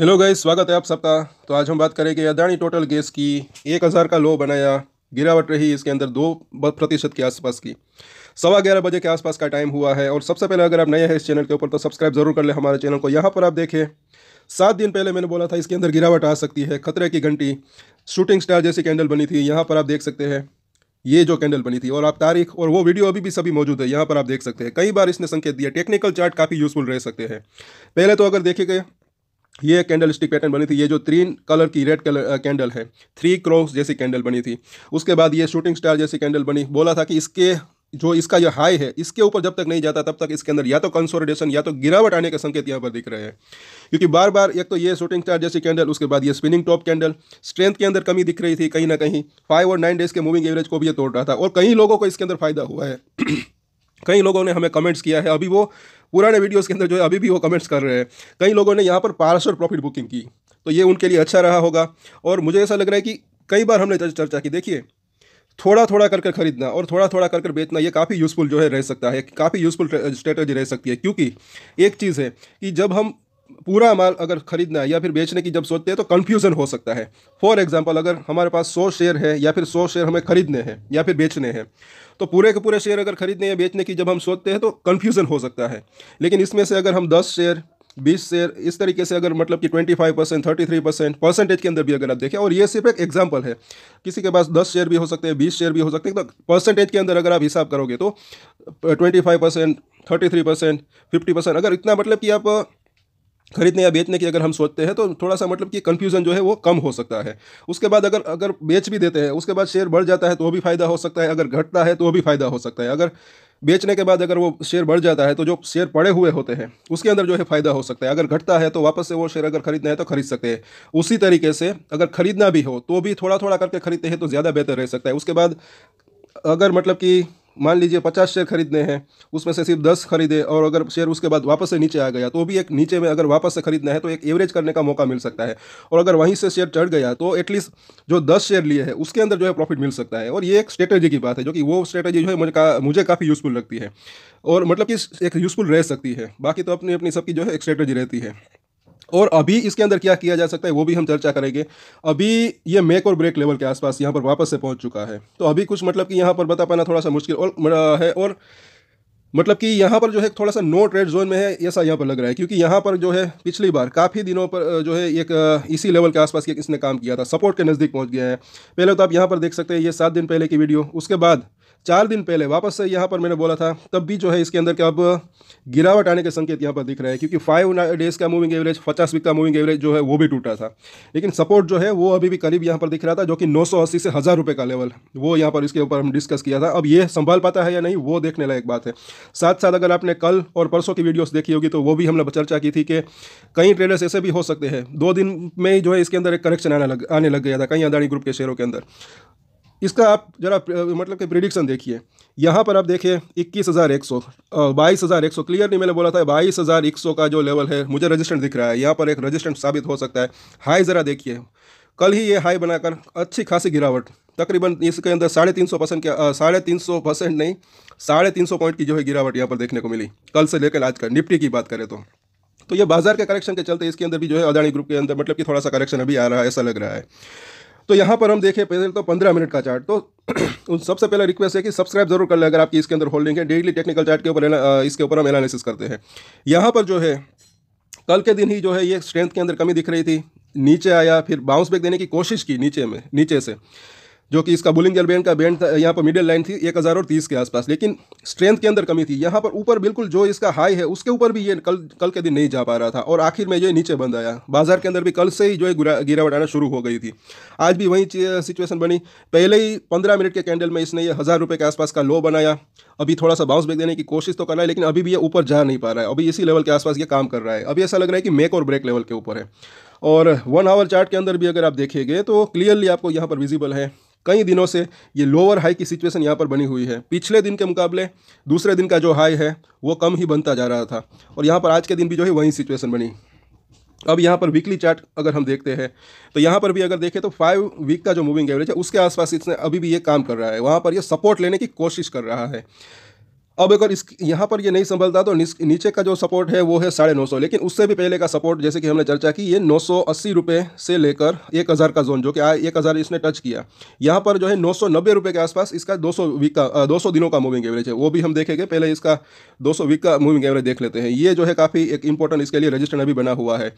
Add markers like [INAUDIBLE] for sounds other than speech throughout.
hello guys स्वागत है आप सबका तो आज हम बात करेंगे अदानी टोटल गैस की एक हज़ार का लो बनाया गिरावट रही इसके अंदर दो प्रतिशत के आसपास की सवा ग्यारह बजे के आसपास का टाइम हुआ है और सबसे पहले अगर आप नए हैं इस चैनल के ऊपर तो सब्सक्राइब जरूर कर लें हमारे चैनल को यहाँ पर आप देखें सात दिन पहले मैंने बोला था इसके अंदर गिरावट आ सकती है खतरे की घंटी शूटिंग स्टार जैसी कैंडल बनी थी यहाँ पर आप देख सकते हैं ये जो कैंडल बनी थी और आप तारीख और वो वीडियो अभी भी सभी मौजूद है यहाँ पर आप देख सकते हैं कई बार इसने संकेत दिया टेक्निकल चार्ट काफ़ी यूजफुल रह सकते हैं पहले तो अगर देखेंगे ये कैंडल स्टिक पैटर्न बनी थी ये जो तीन कलर की रेड कलर कैंडल है थ्री क्रॉस जैसी कैंडल बनी थी उसके बाद ये शूटिंग स्टार जैसी कैंडल बनी बोला था कि इसके जो इसका जो हाई है इसके ऊपर जब तक नहीं जाता तब तक इसके अंदर या तो कंसोलिडेशन या तो गिरावट आने के संकेत यहाँ पर दिख रहे हैं क्योंकि बार बार एक तो ये शूटिंग स्टार जैसी कैंडल उसके बाद ये स्पिनिंग टॉप कैंडल स्ट्रेंथ के अंदर कमी दिख रही थी कहीं ना कहीं फाइव और नाइन डेज के मूविंग एवरेज को भी ये तोड़ रहा था और कई लोगों को इसके अंदर फायदा हुआ है कई लोगों ने हमें कमेंट्स किया है अभी वो पुराने वीडियोस के अंदर जो है अभी भी वो कमेंट्स कर रहे हैं कई लोगों ने यहाँ पर पार्सल प्रॉफिट बुकिंग की तो ये उनके लिए अच्छा रहा होगा और मुझे ऐसा लग रहा है कि कई बार हमने चर्चा की देखिए थोड़ा थोड़ा करके खरीदना और थोड़ा थोड़ा करके बेचना ये काफ़ी यूज़फुल जो है रह सकता है काफ़ी यूज़फुल स्ट्रेटजी रह सकती है क्योंकि एक चीज़ है कि जब हम पूरा माल अगर खरीदना है या फिर बेचने की जब सोचते हैं तो कन्फ्यूज़न हो सकता है फॉर एग्जाम्पल अगर हमारे पास सौ शेयर है या फिर सौ शेयर हमें खरीदने हैं या फिर बेचने हैं तो पूरे के पूरे शेयर अगर खरीदने या बेचने की जब हम सोचते हैं तो कन्फ्यूज़न हो सकता है लेकिन इसमें से अगर हम दस शेयर बीस शेयर इस तरीके से अगर मतलब कि twenty five percent thirty three percent percentage के अंदर भी अगर आप देखें और ये सिर्फ एक एग्जाम्पल है किसी के पास दस शेयर भी हो सकते हैं बीस शेयर भी हो सकते हैं तो परसेंटेज के अंदर अगर आप हिसाब करोगे तो twenty five percent thirty three percent fifty percent अगर इतना मतलब कि आप खरीदने या बेचने की अगर हम सोचते हैं तो थोड़ा सा मतलब कि कंफ्यूजन जो है वो कम हो सकता है उसके बाद अगर अगर बेच भी देते हैं उसके बाद शेयर बढ़ जाता है तो भी फायदा हो सकता है अगर घटता है तो भी फायदा हो सकता है अगर बेचने के बाद अगर वो शेयर बढ़ जाता है तो जो शेयर पड़े हुए होते हैं उसके अंदर जो है फ़ायदा हो सकता है अगर घटता है तो वापस से वो शेयर अगर खरीदना है तो खरीद सकते हैं उसी तरीके से अगर खरीदना भी हो तो भी थोड़ा थोड़ा करके खरीदते हैं तो ज़्यादा बेहतर रह सकता है उसके बाद अगर मतलब कि मान लीजिए पचास शेयर खरीदने हैं उसमें से सिर्फ दस खरीदे और अगर शेयर उसके बाद वापस से नीचे आ गया तो भी एक नीचे में अगर वापस से खरीदना है तो एक एवरेज करने का मौका मिल सकता है और अगर वहीं से शेयर चढ़ गया तो एटलीस्ट जो दस शेयर लिए हैं उसके अंदर जो है प्रॉफिट मिल सकता है और ये एक स्ट्रेटेजी की बात है जो कि वो स्ट्रेटेजी जो है मुझे का, मुझे काफ़ी यूज़फुल लगती है और मतलब कि एक यूज़फुल रह सकती है बाकी तो अपनी अपनी सबकी जो है एक स्ट्रेटेजी रहती है और अभी इसके अंदर क्या किया जा सकता है वो भी हम चर्चा करेंगे अभी ये मेक और ब्रेक लेवल के आसपास यहाँ पर वापस से पहुँच चुका है तो अभी कुछ मतलब कि यहाँ पर बता पाना थोड़ा सा मुश्किल और है और मतलब कि यहाँ पर जो है थोड़ा सा नो ट्रेड जोन में है ऐसा यहाँ पर लग रहा है क्योंकि यहाँ पर जो है पिछली बार काफ़ी दिनों पर जो है एक इसी लेवल के आसपास के इसने काम किया था सपोर्ट के नज़दीक पहुँच गया है पहले तो आप यहाँ पर देख सकते हैं ये सात दिन पहले की वीडियो उसके बाद चार दिन पहले वापस से यहाँ पर मैंने बोला था तब भी जो है इसके अंदर के अब गिरावट आने के संकेत यहाँ पर दिख रहे हैं क्योंकि फाइव डेज का मूविंग एवरेज पचास वीक का मूविंग एवरेज जो है वो भी टूटा था लेकिन सपोर्ट जो है वो अभी भी करीब यहाँ पर दिख रहा था जो कि नौ से हज़ार रुपये का लेवल वो यहाँ पर इसके ऊपर हम डिस्कस किया था अब ये संभाल पाता है या नहीं वो देखने लायक बात है साथ साथ अगर आपने कल और परसों की वीडियोज देखी होगी तो वो भी हमने चर्चा की थी कि कई ट्रेडर्स ऐसे भी हो सकते हैं दो दिन में ही जो है इसके अंदर एक करेक्शन आने लग आने लग गया था कई अदानी ग्रुप के शेयरों के अंदर इसका आप जरा मतलब कि प्रिडिक्शन देखिए यहाँ पर आप देखिए इक्कीस हज़ार एक सौ बाईस हज़ार एक सौ क्लियरली मैंने बोला था बाईस हज़ार एक सौ का जो लेवल है मुझे रजिस्टेंट दिख रहा है यहाँ पर एक रजिस्टेंट साबित हो सकता है हाई ज़रा देखिए कल ही ये हाई बनाकर अच्छी खासी गिरावट तकरीबन इसके अंदर साढ़े तीन सौ परसेंट के साढ़े तीन सौ परसेंट नहीं साढ़े तीन सौ पॉइंट की जो है गिरावट यहाँ पर देखने को मिली कल से लेकर आज का निफ्टी की बात करें तो तो ये बाजार के करेक्शन के चलते इसके अंदर भी जो है अदानी ग्रुप के अंदर मतलब कि थोड़ा सा करेक्शन अभी आ रहा है ऐसा लग रहा है तो यहाँ पर हम देखें पहले तो पंद्रह मिनट का चार्ट तो [CLEARS THROAT] उन सबसे पहला रिक्वेस्ट है कि सब्सक्राइब जरूर कर लें अगर आपकी इसके अंदर होल्डिंग है डेली टेक्निकल चार्ट के ऊपर इसके ऊपर हम एनालिसिस करते हैं यहाँ पर जो है कल के दिन ही जो है ये स्ट्रेंथ के अंदर कमी दिख रही थी नीचे आया फिर बाउंस बैक देने की कोशिश की नीचे में नीचे से जो कि इसका बुलिंग एल बैंड का बैंड था यहाँ पर मिडिल लाइन थी एक हज़ार और तीस के आसपास लेकिन स्ट्रेंथ के अंदर कमी थी यहाँ पर ऊपर बिल्कुल जो इसका हाई है उसके ऊपर भी ये कल कल के दिन नहीं जा पा रहा था और आखिर में ये नीचे बंद आया बाजार के अंदर भी कल से ही जो है गिरावट आना शुरू हो गई थी आज भी वही सिचुएसन बनी पहले ही पंद्रह मिनट के कैंडल में इसने ये हज़ार रुपये के आसपास का लो बनाया अभी थोड़ा सा बाउंस ब्रेक देने की कोशिश तो कर रहा है लेकिन अभी भी ये ऊपर जा नहीं पा रहा है अभी इसी लेवल के आसपास ये काम कर रहा है अभी ऐसा लग रहा है कि मेक और ब्रेक लेवल के ऊपर है और वन आवर चार्ट के अंदर भी अगर आप देखेंगे तो क्लियरली आपको यहाँ पर विजिबल है कई दिनों से ये लोअर हाई की सिचुएशन यहाँ पर बनी हुई है पिछले दिन के मुकाबले दूसरे दिन का जो हाई है वो कम ही बनता जा रहा था और यहाँ पर आज के दिन भी जो है वही सिचुएसन बनी अब यहाँ पर वीकली चार्ट अगर हम देखते हैं तो यहाँ पर भी अगर देखें तो फाइव वीक का जो मूविंग एवरेज है उसके आसपास इसने अभी भी ये काम कर रहा है वहाँ पर ये सपोर्ट लेने की कोशिश कर रहा है अब अगर इस यहाँ पर ये नहीं संभलता तो नीचे का जो सपोर्ट है वो है साढ़े नौ सौ लेकिन उससे भी पहले का सपोर्ट जैसे कि हमने चर्चा की ये नौ सौ अस्सी रुपये से लेकर एक हज़ार का जोन जो कि एक हज़ार इसने टच किया यहाँ पर जो है नौ सौ नब्बे रुपये के आसपास इसका दो सौ वीक का दो सौ दिनों का मूविंग एवरेज है वो भी हम देखेंगे पहले इसका दो सौ वीक का मूविंग एवरेज देख लेते हैं ये जो है काफ़ी एक इंपॉर्टेंट इसके लिए रजिस्टर अभी बना हुआ है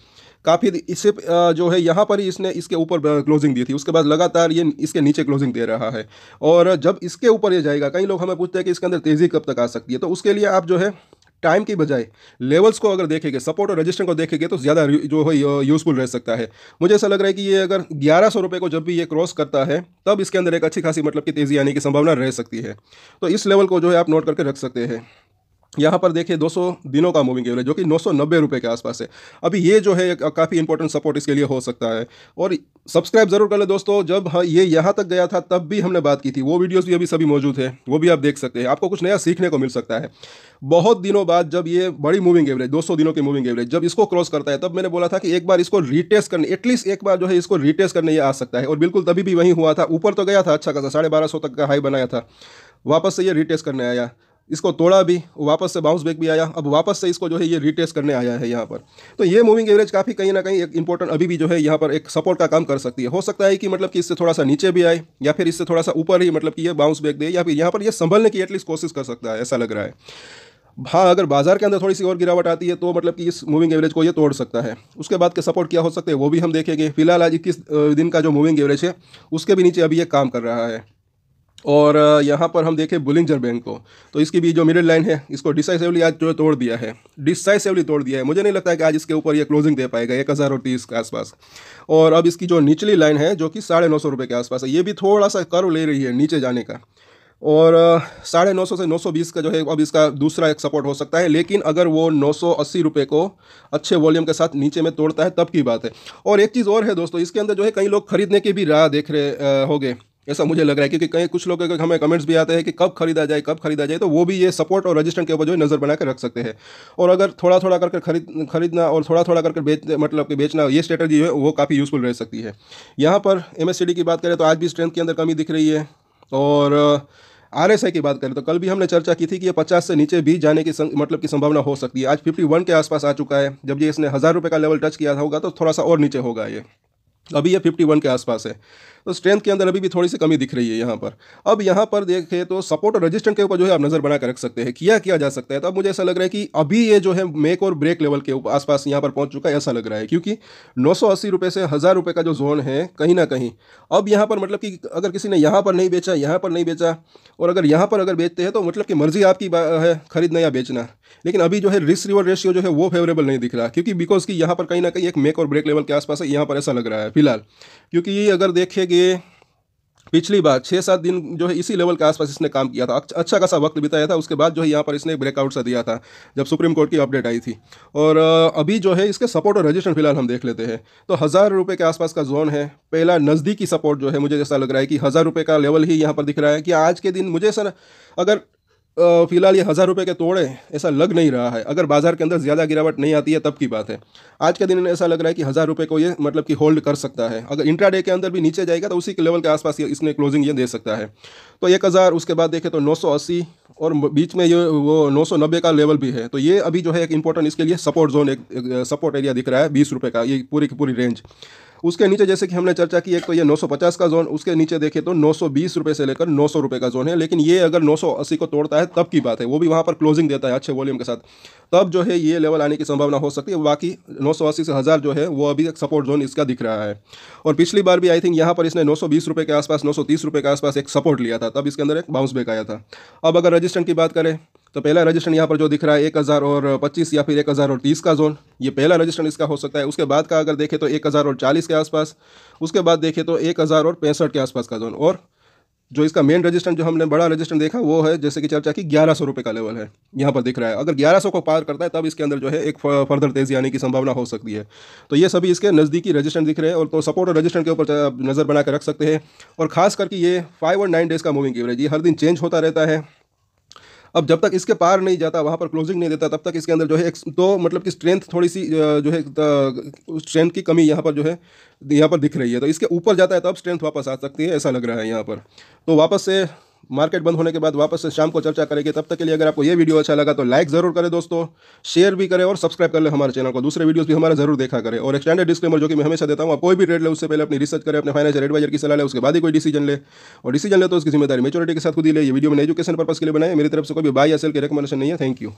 काफ़ी इसे जो है यहाँ पर ही इसने इसके ऊपर क्लोजिंग दी थी उसके बाद लगातार ये इसके नीचे क्लोजिंग दे रहा है और जब इसके ऊपर ये जाएगा कई लोग हमें पूछते हैं कि इसके अंदर तेज़ी कब तक आ आ सकती है तो उसके लिए आप जो है टाइम की बजाय लेवल्स को अगर देखेंगे सपोर्ट और रजिस्टर को देखेंगे तो ज़्यादा जो है यूज़फुल रह सकता है मुझे ऐसा लग रहा है कि ये अगर ग्यारह सौ को जब भी ये क्रॉस करता है तब इसके अंदर एक अच्छी खासी मतलब की तेज़ी आने की संभावना रह सकती है तो इस लेवल को जो है आप नोट करके रख सकते हैं यहाँ पर देखिए 200 दिनों का मूविंग एवरेज जो कि नौ सौ के आसपास है अभी ये जो है काफ़ी इंपॉर्टेंट सपोर्ट इसके लिए हो सकता है और सब्सक्राइब जरूर कर लें दोस्तों जब हाँ ये यहाँ तक गया था तब भी हमने बात की थी वो वीडियोस भी अभी सभी मौजूद है वो भी आप देख सकते हैं आपको कुछ नया सीखने को मिल सकता है बहुत दिनों बाद जब ये बड़ी मूविंग एवरेज दो दिनों की मूविंग एवरेज जब इसको क्रॉस करता है तब मैंने बोला था कि एक बार इसको रिटेस्ट करने एटलीस्ट एक बार जो है इसको रिटेस्ट करने ये आ सकता है और बिल्कुल तभी भी वहीं हुआ था ऊपर तो गया था अच्छा खासा साढ़े तक का हाई बनाया था वापस से ये रिटेस्ट करने आया इसको तोड़ा भी वापस से बाउंस बैक भी आया अब वापस से इसको जो है ये रिटेस्ट करने आया है यहाँ पर तो ये मूविंग एवरेज काफ़ी कहीं ना कहीं एक इंपॉर्टेंट अभी भी जो है यहाँ पर एक सपोर्ट का काम कर सकती है हो सकता है कि मतलब कि इससे थोड़ा सा नीचे भी आए या फिर इससे थोड़ा सा ऊपर ही मतलब कि ये बाउंस बैक दे या फिर यहाँ पर यह संभलने की एटलीस्ट कोशिश कर सकता है ऐसा लग रहा है हाँ अगर बाजार के अंदर थोड़ी सी और गिरावट आती है तो मतलब कि इस मूविंग एवरेज को ये तोड़ सकता है उसके बाद के सपोर्ट क्या हो सकते हैं वो भी हम देखेंगे फिलहाल आज इक्कीस दिन का जो मूविंग एवरेज है उसके भी नीचे अभी ये काम कर रहा है और यहाँ पर हम देखें बुलिंजर बैंक को तो इसकी भी जो मिडिल लाइन है इसको डिसाइसिवली आज जो तोड़ दिया है डिसाइसिवली तोड़ दिया है मुझे नहीं लगता है कि आज इसके ऊपर ये क्लोजिंग दे पाएगा एक हज़ार और तीस के आसपास और अब इसकी जो निचली लाइन है जो कि साढ़े नौ सौ रुपये के आसपास है ये भी थोड़ा सा कर्व ले रही है नीचे जाने का और साढ़े नौ सौ से नौ सौ बीस का जो है अब इसका दूसरा एक सपोर्ट हो सकता है लेकिन अगर वो नौ सौ अस्सी रुपये को अच्छे वॉल्यूम के साथ नीचे में तोड़ता है तब की बात है और एक चीज़ और है दोस्तों इसके अंदर जो है कई लोग खरीदने की भी राह देख रहे होंगे ऐसा मुझे लग रहा है क्योंकि कहीं कुछ लोग हमें कमेंट्स भी आते हैं कि कब खरीदा जाए कब खरीदा जाए तो वो भी ये सपोर्ट और रजिस्टर के ऊपर जो है नज़र बना कर रख सकते हैं और अगर थोड़ा थोड़ा करके खरीद खरीदना और थोड़ा थोड़ा करके बेच मतलब कि बेचना ये स्ट्रेटजी है वो काफ़ी यूज़फुल रह सकती है यहाँ पर एम की बात करें तो आज भी स्ट्रेंथ के अंदर कमी दिख रही है और आर की बात करें तो कल भी हमने चर्चा की थी कि ये 50 से नीचे भी जाने की सं, मतलब की संभावना हो सकती है आज 51 के आसपास आ चुका है जब ये इसने हज़ार रुपये का लेवल टच किया था होगा तो थोड़ा सा और नीचे होगा ये अभी ये 51 के आसपास है तो स्ट्रेंथ के अंदर अभी भी थोड़ी सी कमी दिख रही है यहाँ पर अब यहाँ पर देखें तो सपोर्ट और रजिस्टेंट के ऊपर जो है आप नज़र बना रख सकते हैं किया किया जा सकता है तो अब मुझे ऐसा लग रहा है कि अभी ये जो है मेक और ब्रेक लेवल के आसपास यहाँ पर पहुँच चुका है ऐसा लग रहा है क्योंकि नौ से हज़ार का जो जोन है कहीं ना कहीं अब यहाँ पर मतलब कि अगर किसी ने यहाँ पर नहीं बेचा यहाँ पर नहीं बेचा और अगर यहाँ पर अगर बेचते हैं तो मतलब कि मर्ज़ी आपकी है खरीदना या बेचना लेकिन अभी जो है रिस्क रिवर रेशियो जो है वो फेवरेबल नहीं दिख रहा क्योंकि बिकॉज कि यहाँ पर कहीं ना कहीं एक मेक और ब्रेक लेवल के आसपास है यहाँ पर ऐसा लग रहा है फिलहाल क्योंकि ये अगर देखेगी कि पिछली बार छः सात दिन जो है इसी लेवल के आसपास इसने काम किया था अच्छा खासा वक्त बिताया था उसके बाद जो है यहाँ पर इसने एक ब्रेकआउट सा दिया था जब सुप्रीम कोर्ट की अपडेट आई थी और अभी जो है इसके सपोर्ट और रजिस्ट्रेशन फिलहाल हम देख लेते हैं तो हज़ार रुपये के आसपास का जोन है पहला नज़दीकी सपोर्ट जो है मुझे जैसा लग रहा है कि हज़ार रुपये का लेवल ही यहाँ पर दिख रहा है कि आज के दिन मुझे सर अगर फ़िलहाल ये हज़ार रुपये के तोड़े ऐसा लग नहीं रहा है अगर बाज़ार के अंदर ज़्यादा गिरावट नहीं आती है तब की बात है आज के दिन ऐसा लग रहा है कि हज़ार रुपये को ये मतलब कि होल्ड कर सकता है अगर इंट्राडे के अंदर भी नीचे जाएगा तो उसी के लेवल के आसपास ये इसने क्लोजिंग ये दे सकता है तो एक हज़ार उसके बाद देखें तो नौ सौ अस्सी और बीच में ये वो नौ सौ नब्बे का लेवल भी है तो ये अभी जो है एक इंपॉर्टेंट इसके लिए सपोर्ट जोन एक, सपोर्ट एरिया दिख रहा है बीस रुपये का ये पूरी की पूरी रेंज उसके नीचे जैसे कि हमने चर्चा की एक तो ये 950 का जोन उसके नीचे देखे तो नौ सौ से लेकर नौ रुपए का जोन है लेकिन ये अगर 980 को तोड़ता है तब की बात है वो भी वहाँ पर क्लोजिंग देता है अच्छे वॉल्यूम के साथ तब जो है ये लेवल आने की संभावना हो सकती है बाकी नौ से हज़ार जो है वो अभी एक सपोर्ट जोन इसका दिख रहा है और पिछली बार भी आई थिंक यहाँ पर इसने नौ के आसपास नौ के आसपास एक सपोर्ट लिया था तब इसके अंदर एक बाउंस बैक आया था अब अगर रजिस्टेंट की बात करें तो पहला रजिस्ट्रेशन यहाँ पर जो दिख रहा है एक हज़ार और पच्चीस या फिर एक हज़ार और तीस का जोन ये पहला रजिस्ट्रेशन इसका हो सकता है उसके बाद का अगर देखें तो एक हज़ार और चालीस के आसपास उसके बाद देखें तो एक हज़ार और पैंसठ के आसपास का जोन और जो इसका मेन रजिस्ट्रेशन जो हमने बड़ा रजिस्ट्रेशन देखा वो है जैसे कि चर्चा की ग्यारह सौ रुपये का लेवल है यहाँ पर दिख रहा है अगर ग्यारह सौ को पार करता है तब इसके अंदर जो है एक फर्दर तेज़ी आने की संभावना हो सकती है तो ये सभी इसके नज़दीकी रजिस्टर दिख रहे हैं और तो सपोर्ट और रजिस्ट्रेशन के ऊपर नज़र बना के रख सकते हैं और खास करके ये फाइव और नाइन डेज़ का मूविंग एवरेज ये हर दिन चेंज होता रहता है अब जब तक इसके पार नहीं जाता वहाँ पर क्लोजिंग नहीं देता तब तक इसके अंदर जो है एक तो मतलब कि स्ट्रेंथ थोड़ी सी जो है स्ट्रेंथ की कमी यहाँ पर जो है यहाँ पर दिख रही है तो इसके ऊपर जाता है तब स्ट्रेंथ वापस आ सकती है ऐसा लग रहा है यहाँ पर तो वापस से मार्केट बंद होने के बाद वापस से शाम को चर्चा करेंगे तब तक के लिए अगर आपको ये वीडियो अच्छा लगा तो लाइक जरूर करें दोस्तों शेयर भी करें और सब्सक्राइब कर ले हमारे चैनल को दूसरे वीडियोस भी हमारा जरूर देखा करें और एक डिस्क्लेमर जो कि मैं हमेशा देता हूँ आप कोई भी ट्रेड ले उससे पहले अपनी रिसर्च करें अपने फाइनेंशियल एडवाइजर की सलाह ले उसके बाद ही कोई डिसीजन ले और डिसीजन ले तो उसकी जिम्मेदारी मेचोरिटी के साथ खुद ही ले वीडियो में एजुकेशन पर्पस के लिए बनाए मेरी तरफ से कोई भी बाय या की रिकमेंडेशन नहीं है थैंक यू